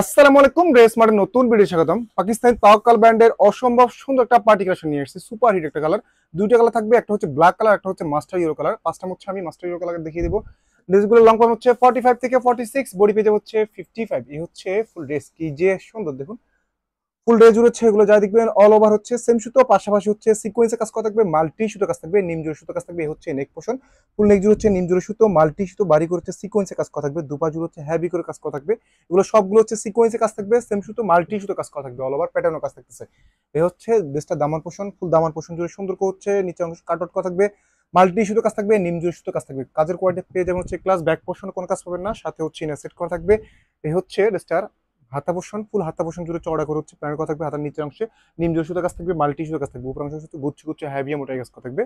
আসসালামু আলাইকুম ড্রেস মার্টের নতুন ভিডিও স্বাগতম পাকিস্তানের তাওকাল ব্র্যান্ডের অসম্ভব সুন্দর একটা পার্টি নিয়ে এসেছে সুপার হিট একটা কালার দুইটা কালার থাকবে একটা হচ্ছে ব্ল্যাক কালার একটা হচ্ছে মাস্টার ইউরো কালার পাঁচটা হচ্ছে আমি মাস্টার ইউরো কালার দেখিয়ে দেবো ড্রেসগুলোর লং পান হচ্ছে ফর্টি ফাইভ থেকে ফর্টি সিক্স বডি পেজে হচ্ছে ফিফটি ফাইভ এই হচ্ছে ফুল ড্রেস কি যে সুন্দর দেখুন ফুল রেজ হচ্ছে এগুলো যা দেখবেন অল ওভার হচ্ছে সেম সুতো পাশাপাশি হচ্ছে সিকোয়েন্সে কাজ করা থাকবে মাল্টি সুতো কাজ থাকবে নিমজুর সুতো কাজ থাকবে হচ্ছে নেক পোষণ ফুল নেক জুড়ে হচ্ছে নিমজুর সুতো মাল্টি সুতো বাড়ি করে হচ্ছে সিকোয়েন্সে কাজ করা থাকবে দুপা জুড়ে হচ্ছে হ্যাভি করে কাজ করা থাকবে এগুলো সবগুলো হচ্ছে সিকোয়েন্সে কাজ থাকবে সেম সুতো মাল্টি সুতো কাজ করা থাকবে অল ওভার প্যাটার্নও কাজ থাকতেছে এ হচ্ছে বেস্টার দামার পোষণ ফুল দামার পোষণ জুড়ে সুন্দর করে হচ্ছে নিচে অংশ কাটআউট করা থাকবে মাল্টি সুতো কাজ থাকবে নিমজুর সুতো কাজ থাকবে কাজের কোয়ালিটি পেয়ে যেমন হচ্ছে ক্লাস ব্যাক পোষণ কোনো কাজ পাবেন না সাথে হচ্ছে না সেট করা থাকবে এ হচ্ছে বেস্টার হাতাপোষণ ফুল হাতা জুড়ে চড়া করে হচ্ছে প্যানের কথা থাকবে হাতার নিচের অংশে নিমজোর সুতো কাছ থাকবে মাল্টি সুতো কাজ থাকবে উপরাংশ অংশ হচ্ছে গুচ্ছ গুচ্ছ হ্যাভিয়া মোটাই কাজ থাকবে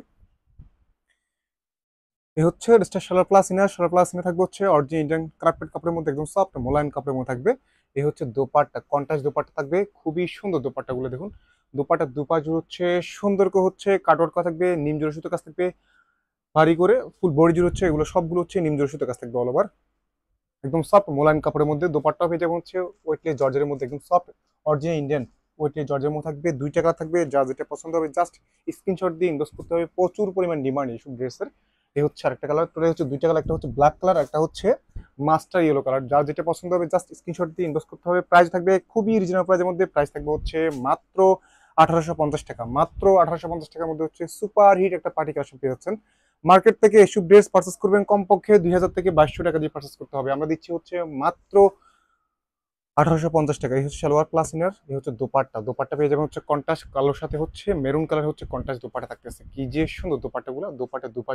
এ হচ্ছে ড্রেসটা সালার প্লাস ইনার সালার প্লাস ইনার থাকবে হচ্ছে অরিজিনাল ইন্ডিয়ান ক্রাফটেড কাপড়ের মধ্যে একদম সফট মোলায়েম কাপড়ের মধ্যে থাকবে এই হচ্ছে দোপাট্টা কন্ট্রাস্ট দোপাট্টা থাকবে খুবই সুন্দর গুলো দেখুন দুপা দুপাশ হচ্ছে সুন্দর করে হচ্ছে কাটওয়ার্ক করা থাকবে নিমজোর সুতো কাজ থাকবে ভারী করে ফুল বড়ি জুড়ে হচ্ছে এগুলো সবগুলো হচ্ছে নিমজোর সুতো কাজ থাকবে অল ওভার একদম সফট মোলায়ন কাপড়ের মধ্যে দোপাট্টা পেয়ে যাবে হচ্ছে ওয়েটলেস জর্জের মধ্যে একদম সফট অরিজিনাল ইন্ডিয়ান ওয়েটলেস জর্জের মধ্যে থাকবে দুই টাকা থাকবে যা যেটা পছন্দ হবে জাস্ট স্ক্রিনশট দিয়ে ইনভেস্ট করতে হবে প্রচুর পরিমাণ ডিমান্ড এইসব ড্রেসের এই হচ্ছে আরেকটা কালার তোলে হচ্ছে দুইটা কালার একটা হচ্ছে ব্ল্যাক কালার একটা হচ্ছে মাস্টার ইয়েলো কালার যার যেটা পছন্দ হবে জাস্ট স্ক্রিনশট দিয়ে ইনভেস্ট করতে হবে প্রাইস থাকবে খুবই রিজনেবল প্রাইসের মধ্যে প্রাইস থাকবে হচ্ছে মাত্র আঠারোশো টাকা মাত্র আঠারোশো টাকার মধ্যে হচ্ছে সুপার হিট একটা পার্টি কালেকশন পেয়ে যাচ্ছেন মার্কেট থেকে এসব ড্রেস পারচেস করবেন কমপক্ষে দুই হাজার থেকে বাইশশো টাকা দিয়ে পারচেস করতে হবে আমরা দিচ্ছি হচ্ছে মাত্র আঠারোশো টাকা এই হচ্ছে সালোয়ার এই হচ্ছে দোপাট্টা দোপাট্টা পেয়ে যাবেন হচ্ছে কালোর সাথে হচ্ছে মেরুন কালার হচ্ছে থাকতেছে কি যে সুন্দর দোপাট্টাগুলো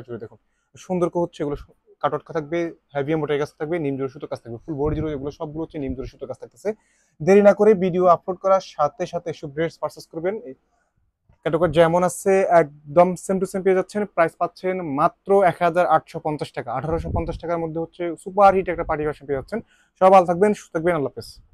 জুড়ে দেখুন সুন্দর হচ্ছে এগুলো কাটট থাকবে হেভি মোটের কাজ থাকবে নিমজোর সুতো কাজ থাকবে ফুল বডি জুড়ে এগুলো সবগুলো হচ্ছে নিমজোর সুতো কাজ থাকতেছে দেরি না করে ভিডিও আপলোড করার সাথে সাথে এসব ড্রেস পারচেস করবেন ক্যাটাগরি যেমন আছে একদম সেম টু সেম পেয়ে যাচ্ছেন প্রাইস পাচ্ছেন মাত্র এক টাকা আঠারোশো টাকার মধ্যে হচ্ছে সুপার হিট একটা পার্টি পেয়ে যাচ্ছেন সব ভালো থাকবেন সুস্থ থাকবেন আল্লাহ